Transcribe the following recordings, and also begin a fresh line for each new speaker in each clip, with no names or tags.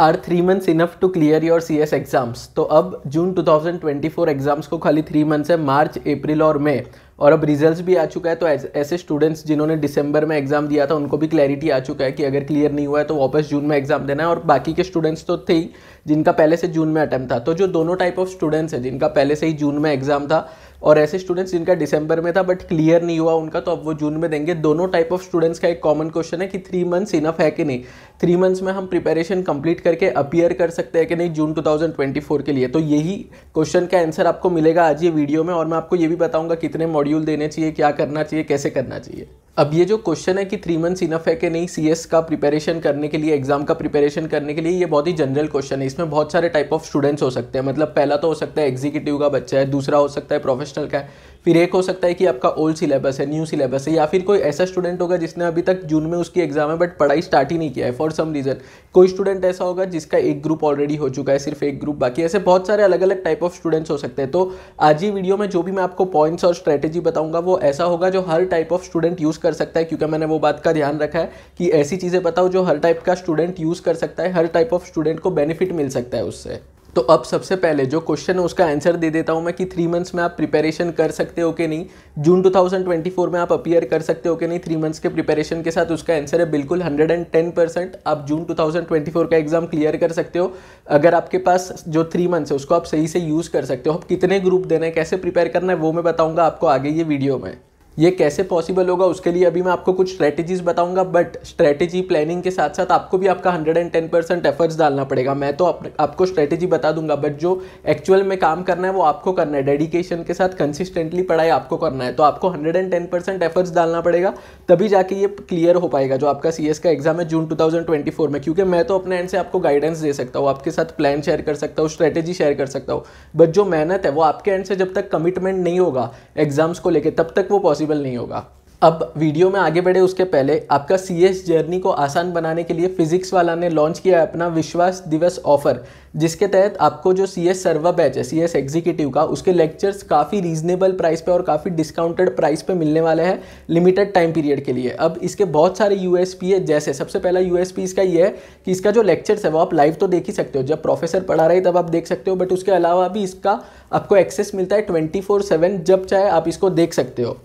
are three months enough to clear your C S exams तो अब जून 2024 exams को खाली थ्री मंथ्स है मार्च अप्रैल और मई और अब रिजल्ट्स भी आ चुका है तो ऐसे स्टूडेंट्स जिन्होंने दिसंबर में एग्ज़ाम दिया था उनको भी क्लैरिटी आ चुका है कि अगर क्लियर नहीं हुआ है तो वापस जून में एग्ज़ाम देना है और बाकी के स्टूडेंट्स तो थे ही जिनका पहले से जून में अटैम्प्ट था तो जो दोनों टाइप ऑफ स्टूडेंट्स हैं जिनका पहले से ही जून में एग्ज़ाम था और ऐसे स्टूडेंट्स जिनका दिसंबर में था बट क्लियर नहीं हुआ उनका तो अब वो जून में देंगे दोनों टाइप ऑफ स्टूडेंट्स का एक कॉमन क्वेश्चन है कि थ्री मंथ्स इनफ है कि नहीं थ्री मंथ्स में हम प्रिपेरेशन कंप्लीट करके अपियर कर सकते हैं कि नहीं जून 2024 के लिए तो यही क्वेश्चन का आंसर आपको मिलेगा आज ये वीडियो में और मैं आपको ये भी बताऊंगा कितने मॉड्यूल देने चाहिए क्या करना चाहिए कैसे करना चाहिए अब ये जो क्वेश्चन है कि थ्री मंथ्स इनफ है कि नहीं सी का प्रिपरेशन करने के लिए एग्जाम का प्रिपरेशन करने के लिए ये बहुत ही जनरल क्वेश्चन है इसमें बहुत सारे टाइप ऑफ स्टूडेंट्स हो सकते हैं मतलब पहला तो हो सकता है एग्जीक्यूटिव का बच्चा है दूसरा हो सकता है प्रोफेशनल का है फिर एक हो सकता है कि आपका ओल्ड सिलेबस है न्यू सिलेबस है या फिर कोई ऐसा स्टूडेंट होगा जिसने अभी तक जून में उसकी एग्जाम है बट पढ़ाई स्टार्ट ही नहीं किया है फॉर सम रीज़न कोई स्टूडेंट ऐसा होगा जिसका एक ग्रुप ऑलरेडी हो चुका है सिर्फ एक ग्रुप बाकी ऐसे बहुत सारे अलग अलग टाइप ऑफ स्टूडेंट्स हो सकते हैं तो आज ही वीडियो में जो भी मैं आपको पॉइंट्स और स्ट्रैटेजी बताऊंगा वो ऐसा होगा जो हर टाइप ऑफ स्टूडेंट यूज़ कर सकता है क्योंकि मैंने वो बात का ध्यान रखा है कि ऐसी चीज़ें बताओ जो हर टाइप का स्टूडेंट यूज़ कर सकता है हर टाइप ऑफ स्टूडेंट को बेनिफिट मिल सकता है उससे तो अब सबसे पहले जो क्वेश्चन है उसका आंसर दे देता हूँ मैं कि थ्री मंथ्स में आप प्रिपरेशन कर सकते हो कि नहीं जून 2024 में आप अपियर कर सकते हो कि नहीं थ्री मंथ्स के प्रिपरेशन के साथ उसका आंसर है बिल्कुल 110 परसेंट आप जून 2024 का एग्जाम क्लियर कर सकते हो अगर आपके पास जो थ्री मंथ्स है उसको आप सही से यूज़ कर सकते हो आप कितने ग्रुप देना है कैसे प्रिपेयर करना है वो मैं बताऊँगा आपको आगे ये वीडियो में ये कैसे पॉसिबल होगा उसके लिए अभी मैं आपको कुछ स्ट्रैटेजीज बताऊंगा बट स्ट्रैटेजी प्लानिंग के साथ साथ आपको भी आपका 110 परसेंट एफर्ट्स डालना पड़ेगा मैं तो आप, आपको स्ट्रैटेजी बता दूंगा बट जो एक्चुअल में काम करना है वो आपको करना है डेडिकेशन के साथ कंसिस्टेंटली पढ़ाई आपको करना है तो आपको हंड्रेड परसेंट एफर्ट्स डालना पड़ेगा तभी जाके ये क्लियर हो पाएगा जो आपका सी का एग्जाम है जून टू में क्योंकि मैं तो अपने एंड से आपको गाइडेंस दे सकता हूँ आपके साथ प्लान शेयर कर सकता हूँ स्ट्रैटेजी शेयर कर सकता हूँ बट जो मेहनत है वो आपके एंड से जब तक कमिटमेंट नहीं होगा एग्जाम्स को लेकर तब तक वो पॉसिबल पॉसिबल नहीं होगा अब वीडियो में आगे बढ़े उसके पहले आपका सी एस जर्नी को आसान बनाने के लिए फिजिक्स वाला ने लॉन्च किया अपना विश्वास दिवस ऑफर जिसके तहत आपको जो सी एस सर्वा बैच है सी एस एग्जीक्यूटिव का उसके लेक्चर्स काफ़ी रीजनेबल प्राइस पे और काफ़ी डिस्काउंटेड प्राइस पे मिलने वाले हैं लिमिटेड टाइम पीरियड के लिए अब इसके बहुत सारे यू एस पी है जैसे सबसे पहला यू एस पी इसका ये है कि इसका जो लेक्चर्स है वो आप लाइव तो देख ही सकते हो जब प्रोफेसर पढ़ा रहे तब आप देख सकते हो बट उसके अलावा भी इसका आपको एक्सेस मिलता है ट्वेंटी फोर सेवन जब चाहे आप इसको देख सकते हो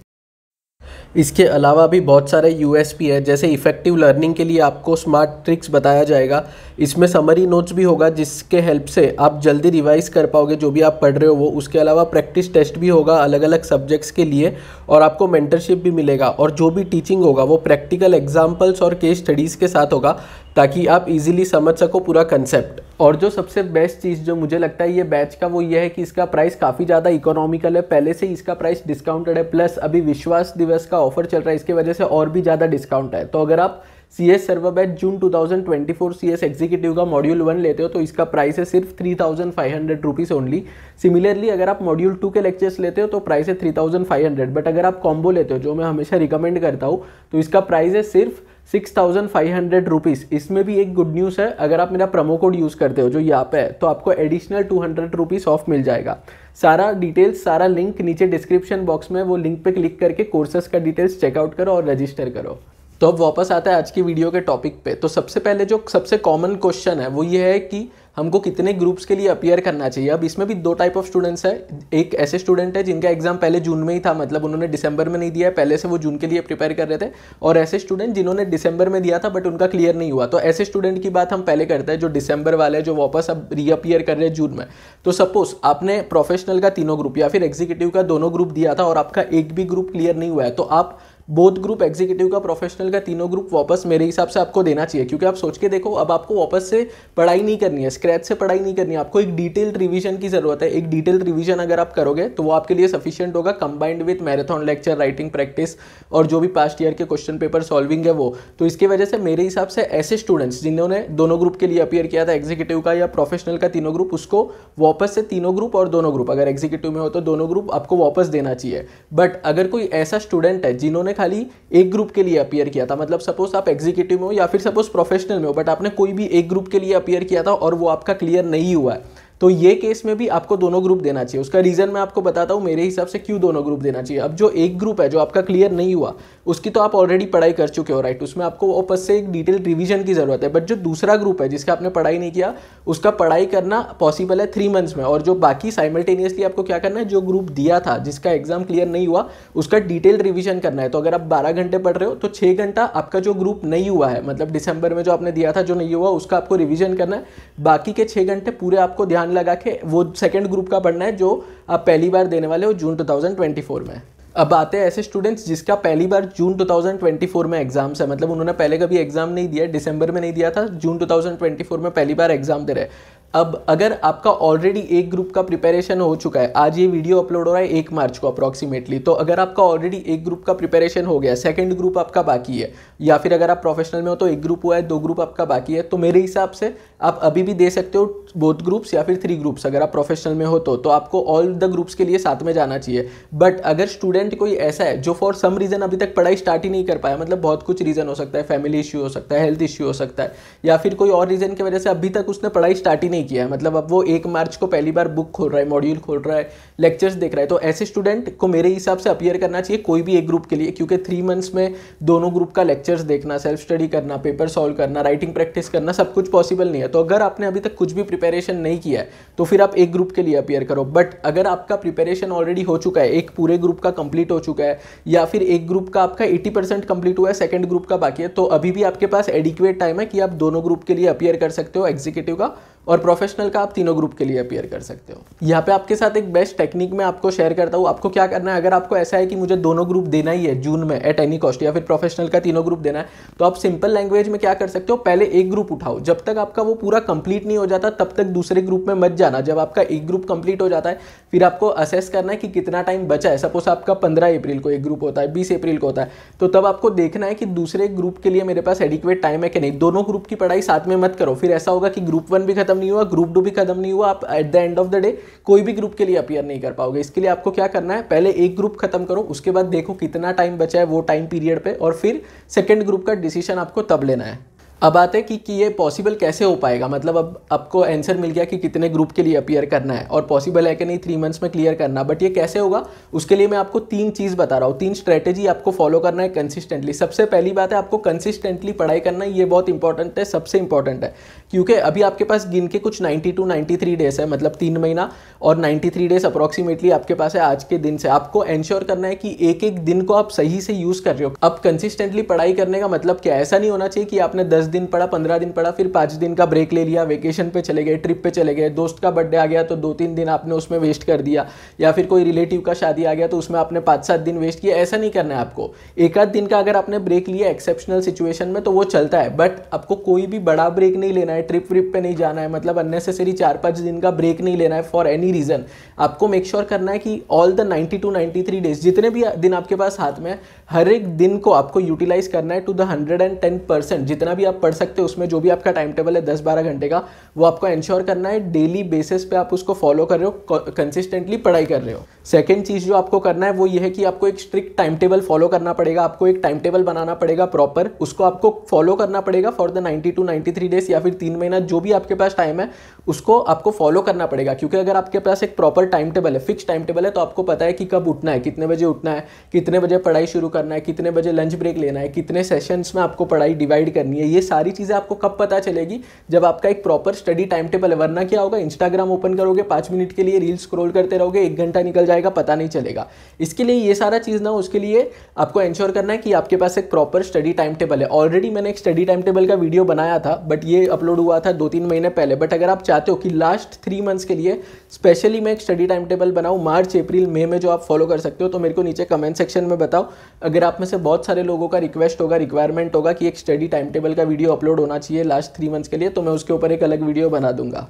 इसके अलावा भी बहुत सारे यू है जैसे इफ़ेक्टिव लर्निंग के लिए आपको स्मार्ट ट्रिक्स बताया जाएगा इसमें समरी नोट्स भी होगा जिसके हेल्प से आप जल्दी रिवाइज कर पाओगे जो भी आप पढ़ रहे हो वो उसके अलावा प्रैक्टिस टेस्ट भी होगा अलग अलग सब्जेक्ट्स के लिए और आपको मेंटरशिप भी मिलेगा और जो भी टीचिंग होगा वो प्रैक्टिकल एग्जाम्पल्स और केस स्टडीज़ के साथ होगा ताकि आप इजीली समझ सको पूरा कंसेप्ट और जो सबसे बेस्ट चीज़ जो मुझे लगता है ये बैच का वो ये है कि इसका प्राइस काफ़ी ज़्यादा इकोनॉमिकल है पहले से इसका प्राइस डिस्काउंटेड है प्लस अभी विश्वास दिवस का ऑफर चल रहा है इसके वजह से और भी ज़्यादा डिस्काउंट है तो अगर आप सी एस सर्वा batch June two thousand twenty four C S executive का मॉड्यूल वन लेते हो तो इसका प्राइस है सिर्फ three thousand five hundred rupees only similarly अगर आप मॉड्यूल टू के लेक्चर्स लेते हो तो प्राइस है three thousand five hundred but अगर आप कॉम्बो लेते हो जो मैं हमेशा रिकमेंड करता हूँ तो इसका प्राइस है सिर्फ six thousand five hundred rupees इसमें भी एक गुड न्यूज़ है अगर आप मेरा प्रोमो कोड यूज़ करते हो जो यहाँ पे है तो आपको additional two hundred rupees off मिल जाएगा सारा डिटेल्स सारा लिंक नीचे डिस्क्रिप्शन बॉक्स में वो लिंक पे क्लिक करके कोर्सेज का डिटेल्स चेकआउट करो और रजिस्टर करो तो अब वापस आता है आज की वीडियो के टॉपिक पे तो सबसे पहले जो सबसे कॉमन क्वेश्चन है वो ये है कि हमको कितने ग्रुप्स के लिए अपियर करना चाहिए अब इसमें भी दो टाइप ऑफ स्टूडेंट्स है एक ऐसे स्टूडेंट है जिनका एग्जाम पहले जून में ही था मतलब उन्होंने दिसंबर में नहीं दिया है पहले से वो जून के लिए प्रिपेयर कर रहे थे और ऐसे स्टूडेंट जिन्होंने दिसंबर में दिया था बट उनका क्लियर नहीं हुआ तो ऐसे स्टूडेंट की बात हम पहले करते हैं जो दिसंबर वाले जो वापस अब रीअपियर कर रहे हैं जून में तो सपोज आपने प्रोफेशनल का तीनों ग्रुप या फिर एग्जीक्यूटिव का दोनों ग्रुप दिया था और आपका एक भी ग्रुप क्लियर नहीं हुआ है तो आप बोथ ग्रुप एग्जीक्यूटिव का प्रोफेशनल का तीनों ग्रुप वापस मेरे हिसाब से आपको देना चाहिए क्योंकि आप सोच के देखो अब आपको वापस से पढ़ाई नहीं करनी है स्क्रैच से पढ़ाई नहीं करनी है आपको एक डिटेल्ड रिवीजन की ज़रूरत है एक डिटेल्ड रिविजन अगर आप करोगे तो वो आपके लिए सफिशियंट होगा combined with marathon lecture writing practice और जो भी पास्ट ईयर के क्वेश्चन पेपर सॉल्विंग है वो तो इसकी वजह से मेरे हिसाब से ऐसे स्टूडेंट्स जिन्होंने दोनों ग्रुप के लिए अपियर किया था एग्जीक्यूटिव का या प्रोफेशनल का तीनों ग्रुप उसको वापस से तीनों ग्रुप और दोनों ग्रुप अगर एग्जीक्यूटिव में हो तो दोनों ग्रुप आपको वापस देना चाहिए बट अगर कोई ऐसा स्टूडेंट है जिन्होंने आपने खाली एक ग्रुप के लिए अपियर किया था मतलब सपोज आप एग्जीक्यूटिव में हो या फिर सपोज प्रोफेशनल में हो बट आपने कोई भी एक ग्रुप के लिए अपियर किया था और वो आपका क्लियर नहीं हुआ है तो ये केस में भी आपको दोनों ग्रुप देना चाहिए उसका रीज़न मैं आपको बताता हूँ मेरे हिसाब से क्यों दोनों ग्रुप देना चाहिए अब जो एक ग्रुप है जो आपका क्लियर नहीं हुआ उसकी तो आप ऑलरेडी पढ़ाई कर चुके हो राइट उसमें आपको वापस से एक डिटेल रिविजन की ज़रूरत है बट जो दूसरा ग्रुप है जिसका आपने पढ़ाई नहीं किया उसका पढ़ाई करना पॉसिबल है थ्री मंथ्स में और जो बाकी साइमल्टेनियसली आपको क्या करना है जो ग्रुप दिया था जिसका एग्जाम क्लियर नहीं हुआ उसका डिटेल रिविजन करना है तो अगर आप बारह घंटे पढ़ रहे हो तो छः घंटा आपका जो ग्रुप नहीं हुआ है मतलब दिसंबर में जो आपने दिया था जो नहीं हुआ उसका आपको रिविजन करना है बाकी के छः घंटे पूरे आपको ध्यान लगा के वो सेकेंड ग्रुप का पढ़ना है जो आप पहली बार देने वाले हो जून 2024 में अब आते हैं ऐसे स्टूडेंट्स जिसका पहली बार जून 2024 में एग्जाम्स है मतलब उन्होंने पहले कभी एग्जाम नहीं दिया दिसंबर में नहीं दिया था जून 2024 में पहली बार एग्जाम दे रहे अब अगर आपका ऑलरेडी एक ग्रुप का प्रिपरेशन हो चुका है आज ये वीडियो अपलोड हो रहा है एक मार्च को अप्रॉक्सीमेटली तो अगर आपका ऑलरेडी एक ग्रुप का प्रिपरेशन हो गया सेकंड ग्रुप आपका बाकी है या फिर अगर आप प्रोफेशनल में हो तो एक ग्रुप हुआ है दो ग्रुप आपका बाकी है तो मेरे हिसाब से आप अभी भी दे सकते हो बोथ ग्रुप्स या फिर थ्री ग्रुप्स अगर आप प्रोफेशनल में हो तो, तो आपको ऑल द ग्रुप्स के लिए साथ में जाना चाहिए बट अगर स्टूडेंट कोई ऐसा है जो फॉर सम रीज़न अभी तक पढ़ाई स्टार्ट ही नहीं कर पाया मतलब बहुत कुछ रीज़न हो सकता है फैमिली इश्यू हो सकता है हेल्थ इश्यू हो सकता है या फिर कोई और रीज़न की वजह से अभी तक उसने पढ़ाई स्टार्ट ही नहीं नहीं किया है मतलब अब वो एक मार्च को पहली बार बुक खोल रहा है मॉड्यूल खोल रहा है लेक्चर्स देख रहा है तो ऐसे स्टूडेंट को मेरे हिसाब से अपियर करना चाहिए कोई भी एक ग्रुप के लिए क्योंकि थ्री मंथ्स में दोनों ग्रुप का लेक्चर्स देखना सेल्फ स्टडी करना पेपर सॉल्व करना राइटिंग प्रैक्टिस करना सब कुछ पॉसिबल नहीं है तो अगर आपने अभी तक कुछ भी प्रिपेरेशन नहीं किया है तो फिर आप एक ग्रुप के लिए अपियर करो बट अगर आपका प्रिपेरेशन ऑलरेडी हो चुका है एक पूरे ग्रुप का कंप्लीट हो चुका है या फिर एक ग्रुप का आपका एट्टी परसेंट कंप्लीट हुआ है सेकेंड ग्रुप का बाकी है तो अभी भी आपके पास एडिक्वेट टाइम है कि आप दोनों ग्रुप के लिए अपियर कर सकते हो एग्जीक्यूटिव का और प्रोफेशनल का आप तीनों ग्रुप के लिए अपियर कर सकते हो यहाँ पे आपके साथ एक बेस्ट टेक्निक में आपको शेयर करता हूँ आपको क्या करना है अगर आपको ऐसा है कि मुझे दोनों ग्रुप देना ही है जून में एट एनी कॉस्ट या फिर प्रोफेशनल का तीनों ग्रुप देना है तो आप सिंपल लैंग्वेज में क्या कर सकते हो पहले एक ग्रुप उठाओ जब तक आपका वो पूरा कंप्लीट नहीं हो जाता तब तक दूसरे ग्रुप में मत जाना जब आपका एक ग्रुप कंप्लीट हो जाता है फिर आपको असेस करना है कि कितना टाइम बचा है सपोज आपका पंद्रह अप्रैल को एक ग्रुप होता है बीस अप्रैल को होता है तो तब आपको देखना है कि दूसरे ग्रुप के लिए मेरे पास एडिक्वेट टाइम है कि नहीं दोनों ग्रुप की पढ़ाई साथ में मत करो फिर ऐसा होगा कि ग्रुप वन भी खत्म ख़त्म नहीं हुआ ग्रुप डू भी ख़त्म नहीं हुआ आप at the end of the day कोई भी ग्रुप के लिए अपियर नहीं कर पाओगे इसके लिए आपको क्या करना है पहले एक ग्रुप खत्म करो उसके बाद देखो कितना टाइम बचा है वो टाइम पीरियड पर और फिर सेकेंड ग्रुप का डिसीजन आपको तब लेना है अब आते हैं कि, कि ये पॉसिबल कैसे हो पाएगा मतलब अब आपको आंसर मिल गया कि कितने ग्रुप के लिए अपियर करना है और पॉसिबल है कि नहीं थ्री मंथ्स में क्लियर करना बट ये कैसे होगा उसके लिए मैं आपको तीन चीज़ बता रहा हूँ तीन स्ट्रैटेजी आपको फॉलो करना है कंसिस्टेंटली सबसे पहली बात है आपको कंसिस्टेंटली पढ़ाई करना ये बहुत इंपॉर्टेंट है सबसे इंपॉर्टेंट है क्योंकि अभी आपके पास गिन के कुछ ninety two ninety three days है मतलब तीन महीना और नाइन्टी थ्री डेज अप्रॉक्सीमेटली आपके पास है आज के दिन से आपको एंश्योर करना है कि एक एक दिन को आप सही से यूज़ कर रहे हो अब कंसिस्टेंटली पढ़ाई करने का मतलब क्या ऐसा नहीं होना चाहिए कि आपने दस दस दिन पड़ा पंद्रह दिन पड़ा फिर पाँच दिन का ब्रेक ले लिया वेकेशन पे चले गए ट्रिप पे चले गए दोस्त का बर्थडे आ गया तो दो तीन दिन आपने उसमें वेस्ट कर दिया या फिर कोई रिलेटिव का शादी आ गया तो उसमें आपने पाँच सात दिन वेस्ट किया ऐसा नहीं करना है आपको एक आध दिन का अगर आपने ब्रेक लिया एक्सेप्शनल सिचुएशन में तो वो चलता है बट आपको कोई भी बड़ा ब्रेक नहीं लेना है ट्रिप व्रिप पर नहीं जाना है मतलब अननेसेसरी चार पाँच दिन का ब्रेक नहीं लेना है फॉर एनी रीज़न आपको मेक श्योर करना है कि all the ninety two ninety three days जितने भी दिन आपके पास हाथ में है हर एक दिन को आपको यूटिलाइज करना है to the hundred and ten percent जितना भी आप पढ़ सकते हो उसमें जो भी आपका टाइम टेबल है दस बारह घंटे का वो आपको इंश्योर करना है डेली बेसिस पे आप उसको फॉलो कर रहे हो कंसिस्टेंटली पढ़ाई कर रहे हो सेकेंड चीज़ जो आपको करना है वो ये है कि आपको एक स्ट्रिक्ट टाइम टेबल फॉलो करना पड़ेगा आपको एक टाइम टेबल बनाना पड़ेगा प्रॉपर उसको आपको फॉलो करना पड़ेगा for the ninety two ninety three days या फिर तीन महीना जो भी आपके पास टाइम है उसको आपको फॉलो करना पड़ेगा क्योंकि अगर आपके पास एक प्रॉपर टाइम टेबल है फिक्स टाइम टेबल है तो आपको पता है कि कब उठना है कितने बजे उठना है कितने बजे पढ़ाई शुरू करना करना है कितने बजे लंच ब्रेक लेना है कितने सेशंस में आपको पढ़ाई डिवाइड करनी है ये सारी चीज़ें आपको कब पता चलेगी जब आपका एक प्रॉपर स्टडी टाइम टेबल है वरना क्या होगा इंस्टाग्राम ओपन करोगे पाँच मिनट के लिए रील स्क्रोल करते रहोगे एक घंटा निकल जाएगा पता नहीं चलेगा इसके लिए ये सारा चीज़ ना उसके लिए आपको इंश्योर करना है कि आपके पास एक प्रॉपर स्टडी टाइम टेबल है ऑलरेडी मैंने एक स्टडी टाइम टेबल का वीडियो बनाया था बट ये अपलोड हुआ था दो तीन महीने पहले बट अगर आप चाहते हो कि लास्ट थ्री मंथ्स के लिए स्पेशली मैं एक स्टडी टाइम टेबल बनाऊँ मार्च अप्रैल मई में जो आप फॉलो कर सकते हो तो मेरे को नीचे कमेंट सेक्शन में बताओ अगर आप में से बहुत सारे लोगों का रिक्वेस्ट होगा रिक्वायरमेंट होगा कि एक स्टडी टाइम टेबल का वीडियो अपलोड होना चाहिए लास्ट थ्री मंथ्स के लिए तो मैं उसके ऊपर एक अलग वीडियो बना दूंगा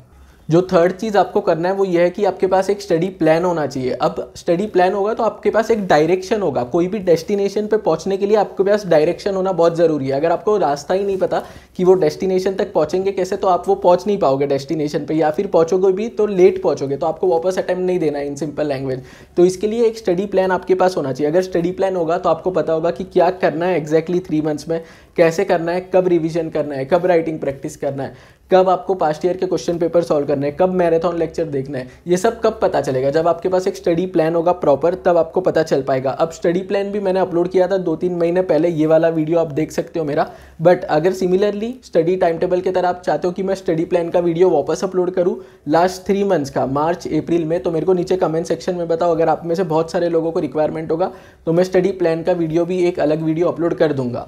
जो थर्ड चीज़ आपको करना है वो ये है कि आपके पास एक स्टडी प्लान होना चाहिए अब स्टडी प्लान होगा तो आपके पास एक डायरेक्शन होगा कोई भी डेस्टिनेशन पे पहुंचने के लिए आपके पास डायरेक्शन होना बहुत ज़रूरी है अगर आपको रास्ता ही नहीं पता कि वो डेस्टिनेशन तक पहुँचेंगे कैसे तो आप वो पहुँच नहीं पाओगे डेस्टिनेशन पर या फिर पहुँचोगे भी तो लेट पहुँचोगे तो आपको वापस अटैम्प्ट नहीं देना है इन सिंपल लैंग्वेज तो इसके लिए एक स्टडी प्लान आपके पास होना चाहिए अगर स्टडी प्लान होगा तो आपको पता होगा कि क्या करना है एग्जैक्टली थ्री मंथ्स में कैसे करना है कब रिविजन करना है कब राइटिंग प्रैक्टिस करना है कब आपको पास्ट ईयर के क्वेश्चन पेपर सॉल्व करने हैं कब मैराथन लेक्चर देखना है ये सब कब पता चलेगा जब आपके पास एक स्टडी प्लान होगा प्रॉपर तब आपको पता चल पाएगा अब स्टडी प्लान भी मैंने अपलोड किया था दो तीन महीने पहले ये वाला वीडियो आप देख सकते हो मेरा बट अगर सिमिलरली स्टडी टाइम टेबल की तरह आप चाहते हो कि मैं स्टडी प्लान का वीडियो वापस अपलोड करूँ लास्ट थ्री मंथ्स का मार्च अप्रैल में तो मेरे को नीचे कमेंट सेक्शन में बताओ अगर आप में से बहुत सारे लोगों को रिक्वायरमेंट होगा तो मैं स्टडी प्लान का वीडियो भी एक अलग वीडियो अपलोड कर दूंगा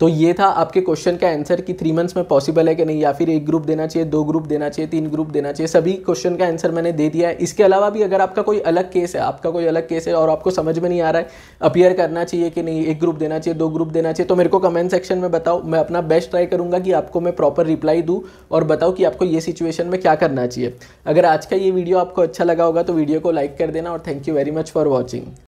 तो ये था आपके क्वेश्चन का आंसर कि थ्री मंथ्स में पॉसिबल है कि नहीं या फिर एक ग्रुप देना चाहिए दो ग्रुप देना चाहिए तीन ग्रुप देना चाहिए सभी क्वेश्चन का आंसर मैंने दे दिया है इसके अलावा भी अगर आपका कोई अलग केस है आपका कोई अलग केस है और आपको समझ में नहीं आ रहा है अपियर करना चाहिए कि नहीं एक ग्रुप देना चाहिए दो ग्रुप देना चाहिए तो मेरे को कमेंट सेक्शन में बताओ मैं अपना बेस्ट ट्राई करूँगा कि आपको मैं प्रॉपर रिप्लाई दूँ और बताओ कि आपको ये सिचुएशन में क्या करना चाहिए अगर आज का ये वीडियो आपको अच्छा लगा होगा तो वीडियो को लाइक कर देना और thank you very much for watching